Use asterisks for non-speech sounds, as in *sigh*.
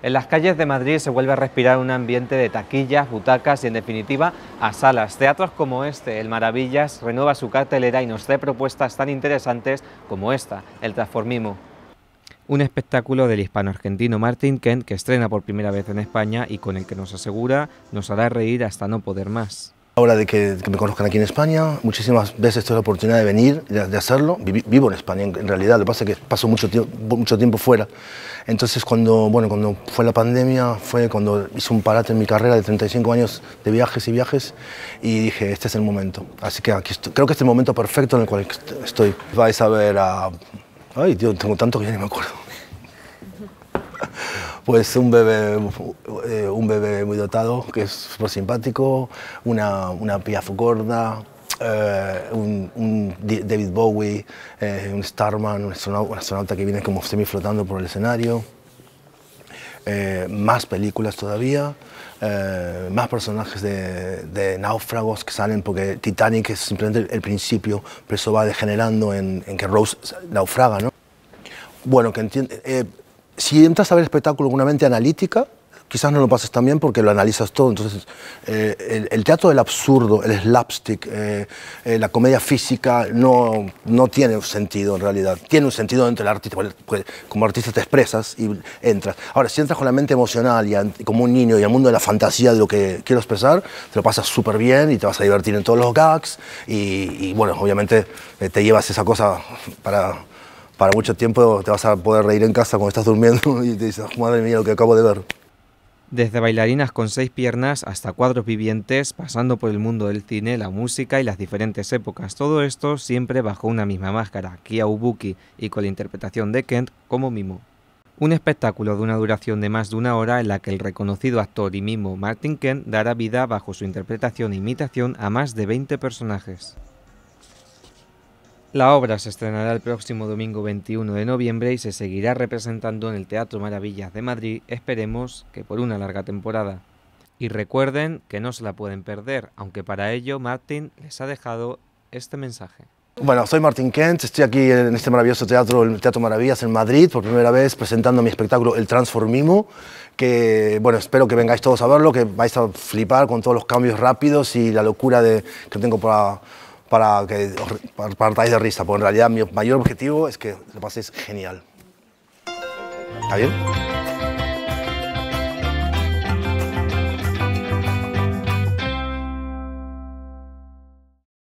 En las calles de Madrid se vuelve a respirar un ambiente de taquillas, butacas y en definitiva a salas. Teatros como este, el Maravillas, renueva su cartelera y nos da propuestas tan interesantes como esta, el transformismo. Un espectáculo del hispano-argentino Martin Kent que estrena por primera vez en España y con el que nos asegura nos hará reír hasta no poder más. Ahora de que, me conozcan aquí en España, muchísimas veces tengo la oportunidad de venir, de, hacerlo. vivo en España en, realidad, lo que pasa es que paso mucho, mucho tiempo fuera. Entonces cuando, bueno, cuando fue la pandemia, fue cuando hice un parate en mi carrera de 35 años de viajes y viajes y dije, este es el momento. Así que aquí creo que este es el momento perfecto en el cual estoy. Vais a ver a... Ay, tío, tengo tanto que ya ni me acuerdo pues un bebé, eh, un bebé muy dotado, que es súper simpático, una, una Gorda, eh, un, David Bowie, eh, un Starman, un astronauta, que viene como semi flotando por el escenario. más películas todavía, más personajes de, náufragos que salen, porque Titanic es simplemente el principio, pero eso va degenerando en, que Rose naufraga, ¿no? Bueno, que entiende, si entras a ver el espectáculo con una mente analítica, quizás no lo pases tan bien porque lo analizas todo. Entonces, eh, el, teatro del absurdo, el slapstick, eh, eh, la comedia física, no, no tiene sentido en realidad. Tiene un sentido dentro del artista, pues, como artista te expresas y entras. Ahora, si entras con la mente emocional y, como un niño y al mundo de la fantasía de lo que quiero expresar, te lo pasas súper bien y te vas a divertir en todos los gags y bueno, obviamente te llevas esa cosa para para mucho tiempo te vas a poder reír en casa cuando estás durmiendo *laughs* y te dices, madre mía, lo que acabo de ver. Desde bailarinas con seis piernas hasta cuadros vivientes, pasando por el mundo del cine, la música y las diferentes épocas, todo esto siempre bajo una misma máscara, Kia Ubuki, y con la interpretación de Kent como Mimo. Un espectáculo de una duración de más de una hora en la que el reconocido actor y mimo Martin Kent dará vida bajo su interpretación e imitación a más de 20 personajes. La obra se estrenará el próximo domingo 21 de noviembre y se seguirá representando en el Teatro Maravillas de Madrid, esperemos que por una larga temporada. Y recuerden que no se la pueden perder, aunque para ello Martín les ha dejado este mensaje. Bueno, soy Martín Kent, estoy aquí en este maravilloso teatro, el Teatro Maravillas en Madrid, por primera vez presentando mi espectáculo El Transformismo, que bueno, espero que vengáis todos a verlo, que vais a flipar con todos los cambios rápidos y la locura de, que tengo para para que os partáis de risa, porque en realidad mi mayor objetivo es que lo paséis genial. ¿Está bien?